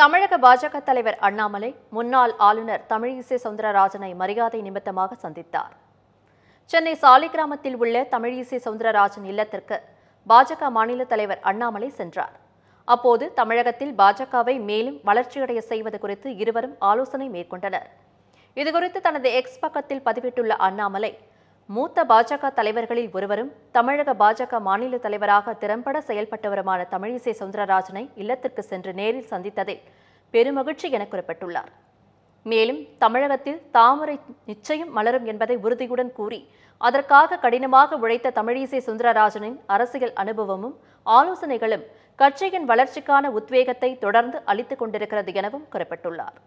தமிழக பாஜக தலைவர் அண்ணாமலை முன்னாள் ஆளுநர் தமிழிசை சவுந்தரராஜனை மரியாதை நிமித்தமாக சந்தித்தார் சென்னை சாலை கிராமத்தில் உள்ள தமிழிசை சவுந்தரராஜன் இல்லத்திற்கு பாஜக மாநில தலைவர் அண்ணாமலை சென்றார் அப்போது தமிழகத்தில் பாஜகவை மேலும் வளர்ச்சியடைய செய்வது குறித்து இருவரும் ஆலோசனை மேற்கொண்டனர் இதுகுறித்து தனது எக்ஸ் பக்கத்தில் பதிவிட்டுள்ள அண்ணாமலை மூத்த பாஜக தலைவர்களில் ஒருவரும் தமிழக பாஜக மாநில தலைவராக திறம்பட செயல்பட்டவருமான தமிழிசை சவுந்தரராஜனை இல்லத்திற்கு சென்று நேரில் சந்தித்ததில் பெருமகிழ்ச்சி என குறிப்பிட்டுள்ளார் மேலும் தமிழகத்தில் தாமரை நிச்சயம் மலரும் என்பதை உறுதியுடன் கூறி அதற்காக கடினமாக உழைத்த தமிழிசை சுந்தரராஜனின் அரசியல் அனுபவமும் ஆலோசனைகளும் கட்சியின் வளர்ச்சிக்கான உத்வேகத்தை தொடர்ந்து அளித்துக் கொண்டிருக்கிறது எனவும் குறிப்பிட்டுள்ளார்